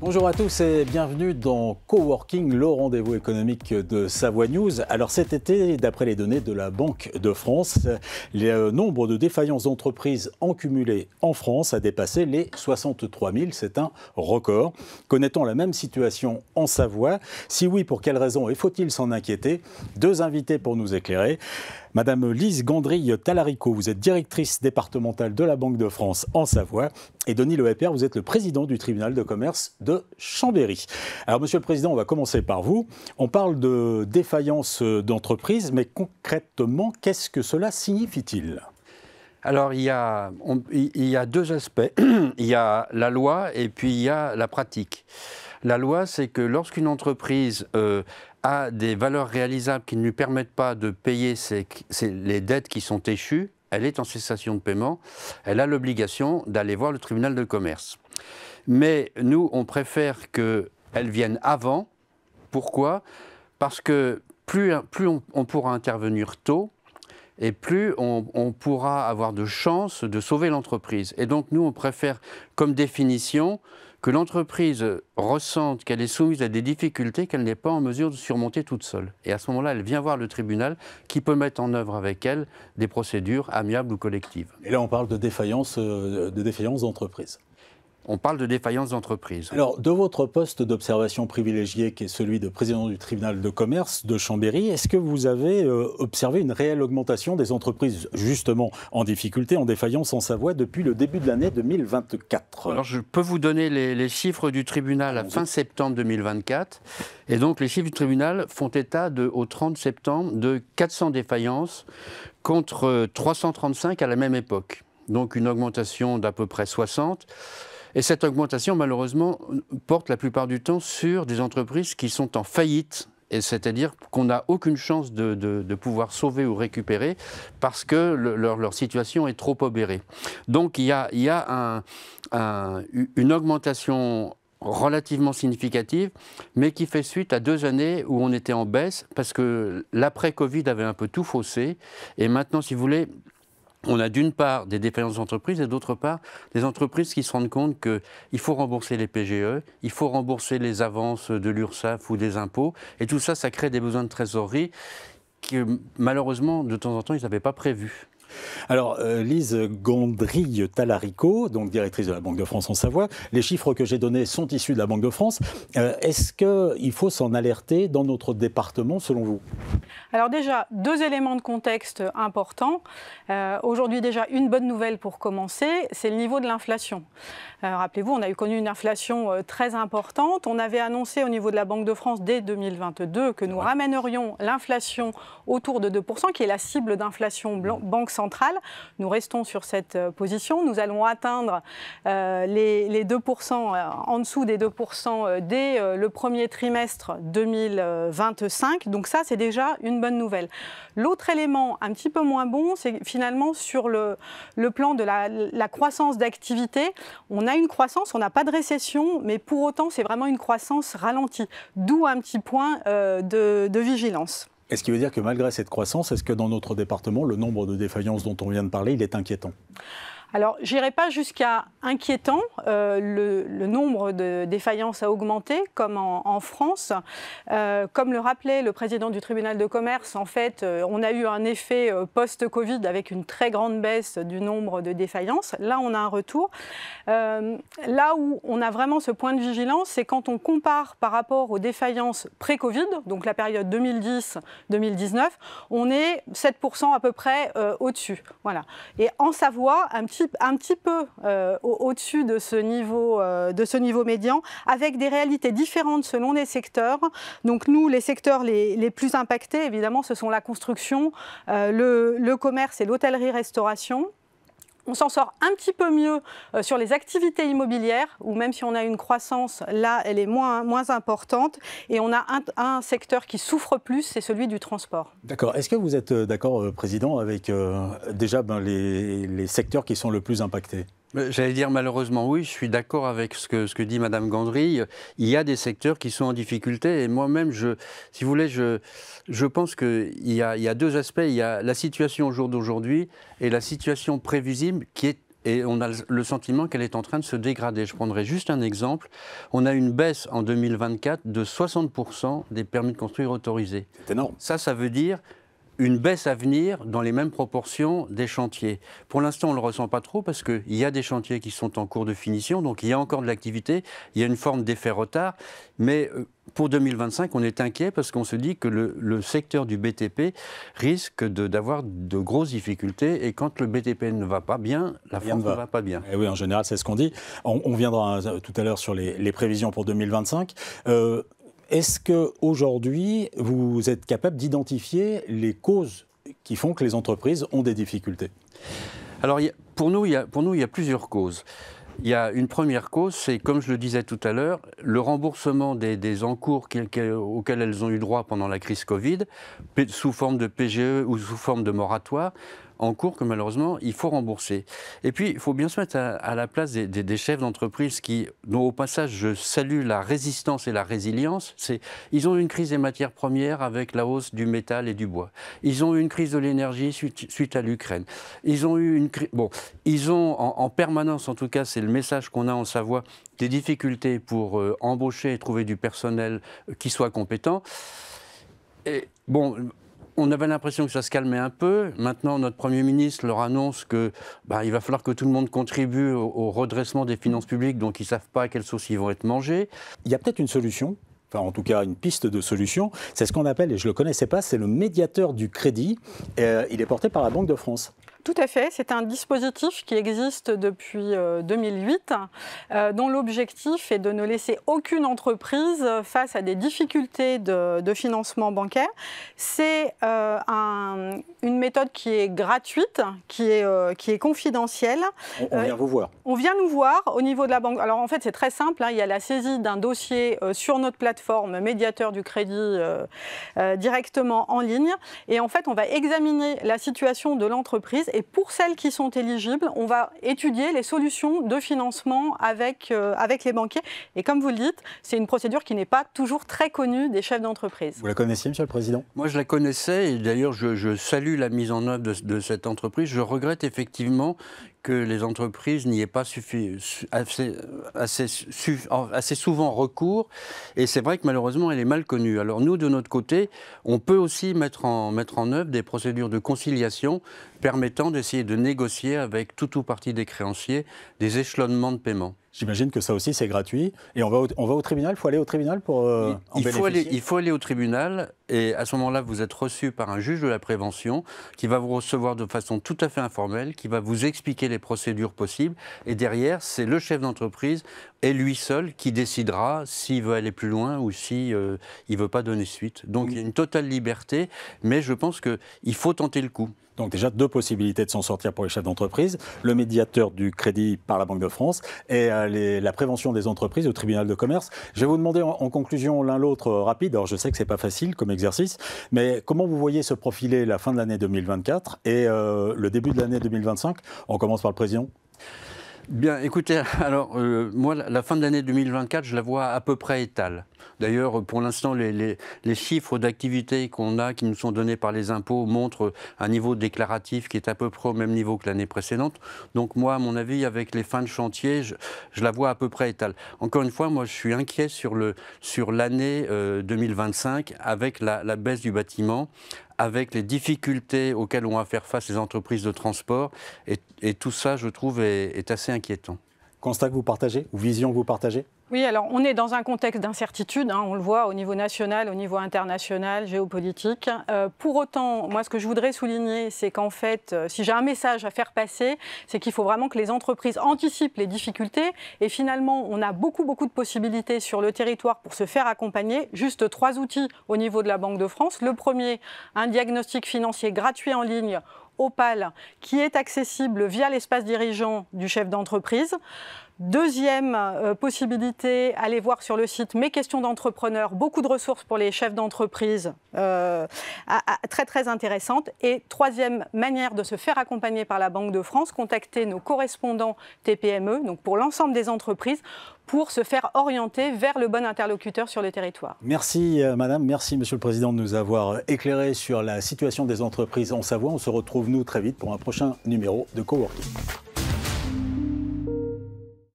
Bonjour à tous et bienvenue dans Coworking, le rendez-vous économique de Savoie News. Alors cet été, d'après les données de la Banque de France, le nombre de défaillances d'entreprises accumulées en France a dépassé les 63 000. C'est un record. Connaît-on la même situation en Savoie Si oui, pour quelles raisons et faut-il s'en inquiéter Deux invités pour nous éclairer. Madame Lise Gandrille Talarico, vous êtes directrice départementale de la Banque de France en Savoie et Denis Le vous êtes le président du tribunal de commerce de Chambéry. Alors, monsieur le président, on va commencer par vous. On parle de défaillance d'entreprise, mais concrètement, qu'est-ce que cela signifie-t-il alors, il y, a, deux aspects. il y a la loi et puis il y a la pratique. La loi, c'est que lorsqu'une entreprise euh, a des valeurs réalisables qui ne lui permettent pas de payer les dettes qui sont échues, elle est en cessation de paiement, elle a l'obligation d'aller voir le tribunal de commerce. Mais nous, on préfère qu'elle vienne avant. Pourquoi Parce que plus, on pourra intervenir tôt, et plus on, pourra avoir de chances de sauver l'entreprise. Et donc nous, on préfère comme définition que l'entreprise ressente qu'elle est soumise à des difficultés qu'elle n'est pas en mesure de surmonter toute seule. Et à ce moment-là, elle vient voir le tribunal qui peut mettre en œuvre avec elle des procédures amiables ou collectives. Et là, on parle de euh, de défaillance d'entreprise on parle de défaillance d'entreprise. Alors, de votre poste d'observation privilégié, qui est celui de président du tribunal de commerce de Chambéry, est-ce que vous avez euh, observé une réelle augmentation des entreprises, justement, en difficulté, en défaillance en Savoie, depuis le début de l'année 2024 Alors, je peux vous donner les, chiffres du tribunal à fin septembre 2024. Et donc, les chiffres du tribunal font état de, au 30 septembre de 400 défaillances contre 335 euh, à la même époque. Donc, une augmentation d'à peu près 60. Et cette augmentation, malheureusement, porte la plupart du temps sur des entreprises qui sont en faillite c'est-à-dire qu'on n'a aucune chance de, pouvoir sauver ou récupérer parce que leur, situation est trop obérée. Donc il y a, il une augmentation relativement significative, mais qui fait suite à deux années où on était en baisse parce que l'après-Covid avait un peu tout faussé. Et maintenant, si vous voulez, on a d'une part des défaillances d'entreprises et d'autre part des entreprises qui se rendent compte qu'il faut rembourser les PGE, il faut rembourser les avances de l'URSSAF ou des impôts, et tout ça, ça crée des besoins de trésorerie que malheureusement, de temps en temps, ils n'avaient pas prévus. Alors, euh, Lise Gondry-Talarico, donc directrice de la Banque de France en Savoie, les chiffres que j'ai donnés sont issus de la Banque de France. Euh, est-ce qu'il faut s'en alerter dans notre département, selon vous Alors déjà, deux éléments de contexte importants. Euh, aujourd'hui déjà, une bonne nouvelle pour commencer, c'est le niveau de l'inflation. Rappelez-vous, on a eu connu une inflation très importante. On avait annoncé au niveau de la Banque de France dès 2022 que nous ramènerions l'inflation autour de 2%, qui est la cible d'inflation banque centrale. Nous restons sur cette euh, position. Nous allons atteindre euh, les, 2%, euh, en dessous des 2% dès le premier trimestre 2025. Donc ça, c'est déjà une bonne nouvelle. L'autre élément un petit peu moins bon, c'est finalement sur le, plan de la, croissance d'activité. On a une croissance, on n'a pas de récession, mais pour autant, c'est vraiment une croissance ralentie, d'où un petit point de vigilance est ce qui veut dire que malgré cette croissance, est-ce que dans notre département, le nombre de défaillances dont on vient de parler, il est inquiétant alors, j'irai pas jusqu'à inquiétant. Euh, le, nombre de défaillances a augmenté, comme en, France. Euh, comme le rappelait le président du tribunal de commerce, en fait, euh, on a eu un effet post-Covid avec une très grande baisse du nombre de défaillances. Là, on a un retour. là où on a vraiment ce point de vigilance, c'est quand on compare par rapport aux défaillances pré-Covid, donc la période 2010-2019, on est 7% à peu près au-dessus. Voilà. Et en Savoie, un petit un petit peu euh, au-dessus de, ce niveau, euh, de ce niveau médian, avec des réalités différentes selon les secteurs. Donc nous, les secteurs les, plus impactés, évidemment, ce sont la construction, euh, le commerce et l'hôtellerie-restauration. On s'en sort un petit peu mieux euh, sur les activités immobilières, où même si on a une croissance, là, elle est moins, moins importante. Et on a un, secteur qui souffre plus, c'est celui du transport. D'accord. Est-ce que vous êtes euh, d'accord, euh, Président, avec déjà ben, les, les secteurs qui sont le plus impactés euh, j'allais dire malheureusement oui, je suis d'accord avec ce que, dit Madame Gandry. Il y a des secteurs qui sont en difficulté et moi-même, je, si vous voulez, je, pense qu'il y, a, y a deux aspects. Il y a la situation au jour d'aujourd'hui et la situation prévisible qui est et on a le sentiment qu'elle est en train de se dégrader. Je prendrai juste un exemple. On a une baisse en 2024 de 60% des permis de construire autorisés. C'est énorme. Ça, ça veut dire une baisse à venir dans les mêmes proportions des chantiers. Pour l'instant, on ne le ressent pas trop parce qu'il y a des chantiers qui sont en cours de finition, donc il y a encore de l'activité, il y a une forme d'effet retard, mais euh, pour 2025, on est inquiet parce qu'on se dit que le, secteur du BTP risque d'avoir de, grosses difficultés. Et quand le BTP ne va pas bien, la France ne va pas bien. Et eh oui, en général, c'est ce qu'on dit. On, viendra euh, tout à l'heure sur les, prévisions pour 2025. Est-ce que aujourd'hui vous êtes capable d'identifier les causes qui font que les entreprises ont des difficultés Alors, pour nous, il y a, pour nous, il plusieurs causes. Il y a une première cause, c'est, comme je le disais tout à l'heure, le remboursement des, encours auxquels elles ont eu droit pendant la crise Covid, sous forme de PGE ou sous forme de moratoire, en cours que malheureusement, il faut rembourser. Et puis, il faut bien se mettre à, la place des, chefs d'entreprise qui, dont au passage, je salue la résistance et la résilience. C'est, ils ont une crise des matières premières avec la hausse du métal et du bois. Ils ont eu une crise de l'énergie suite, à l'Ukraine. Ils ont eu une crise. Bon, ils ont en, permanence, en tout cas, c'est le message qu'on a en Savoie, des difficultés pour euh, embaucher et trouver du personnel euh, qui soit compétent. Et bon, on avait l'impression que ça se calmait un peu. Maintenant, notre Premier ministre leur annonce que bah, il va falloir que tout le monde contribue au, redressement des finances publiques, donc ils ne savent pas à quelle sauce ils vont être mangés. Il y a peut-être une solution enfin en tout cas une piste de solution, c'est ce qu'on appelle, et je ne le connaissais pas, c'est le médiateur du crédit. Euh, il est porté par la Banque de France. Tout à fait, c'est un dispositif qui existe depuis 2008, euh, euh, dont l'objectif est de ne laisser aucune entreprise face à des difficultés de, financement bancaire. C'est euh, une méthode qui est gratuite, qui est, qui est confidentielle. On, vient vous voir. On vient nous voir au niveau de la banque. Alors en fait, c'est très simple, hein. il y a la saisie d'un dossier sur notre plateforme médiateur du crédit directement en ligne. Et en fait, on va examiner la situation de l'entreprise et pour celles qui sont éligibles, on va étudier les solutions de financement avec, euh, avec les banquiers. Et comme vous le dites, c'est une procédure qui n'est pas toujours très connue des chefs d'entreprise. Vous la connaissiez, Monsieur le Président Moi, je la connaissais et d'ailleurs, je, salue la mise en œuvre de, de cette entreprise. Je regrette effectivement que les entreprises n'y aient pas suffi, assez, assez, souvent recours. Et c'est vrai que malheureusement, elle est mal connue. Alors nous, de notre côté, on peut aussi mettre en, mettre en œuvre des procédures de conciliation permettant d'essayer de négocier avec tout ou partie des créanciers des échelonnements de paiement. J'imagine que ça aussi, c'est gratuit. Et on va, au, on va au tribunal Il faut aller au tribunal pour euh, il, faut aller, il faut aller au tribunal et à ce moment-là, vous êtes reçu par un juge de la prévention qui va vous recevoir de façon tout à fait informelle, qui va vous expliquer les procédures possibles. Et derrière, c'est le chef d'entreprise et lui seul qui décidera s'il veut aller plus loin ou s'il si, ne euh, veut pas donner suite. Donc il y a une totale liberté, mais je pense qu'il faut tenter le coup. Donc déjà deux possibilités de s'en sortir pour les chefs d'entreprise, le médiateur du crédit par la Banque de France et euh, la prévention des entreprises au tribunal de commerce. Je vais vous demander en, conclusion l'un l'autre euh, rapide, alors je sais que ce n'est pas facile comme exercice, mais comment vous voyez se profiler la fin de l'année 2024 et euh, le début de l'année 2025 On commence par le président. Bien, écoutez, alors euh, moi, la fin de l'année 2024, je la vois à peu près étale. D'ailleurs, euh, pour l'instant, les, chiffres d'activité qu'on a, qui nous sont donnés par les impôts, montrent un niveau déclaratif qui est à peu près au même niveau que l'année précédente. Donc moi, à mon avis, avec les fins de chantier, je, la vois à peu près étale. Encore une fois, moi, je suis inquiet sur l'année sur l'année 2025 euh, avec la, la baisse du bâtiment, avec les difficultés auxquelles ont à faire face les entreprises de transport. Et, tout ça, je trouve, est assez inquiétant. Constat que vous partagez ou vision que vous partagez oui, alors on est dans un contexte d'incertitude, hein, on le voit au niveau national, au niveau international, géopolitique. Euh, pour autant, moi ce que je voudrais souligner, c'est qu'en fait, euh, si j'ai un message à faire passer, c'est qu'il faut vraiment que les entreprises anticipent les difficultés. Et finalement, on a beaucoup, beaucoup de possibilités sur le territoire pour se faire accompagner. Juste trois outils au niveau de la Banque de France. Le premier, un diagnostic financier gratuit en ligne Opal, qui est accessible via l'espace dirigeant du chef d'entreprise. Deuxième euh, possibilité, allez voir sur le site Mes questions d'entrepreneurs, beaucoup de ressources pour les chefs d'entreprise, euh, très très intéressantes. Et troisième manière de se faire accompagner par la Banque de France, contacter nos correspondants TPME, donc pour l'ensemble des entreprises, pour se faire orienter vers le bon interlocuteur sur le territoire. Merci euh, Madame, merci Monsieur le Président de nous avoir éclairé sur la situation des entreprises en Savoie. On se retrouve nous très vite pour un prochain numéro de Coworking.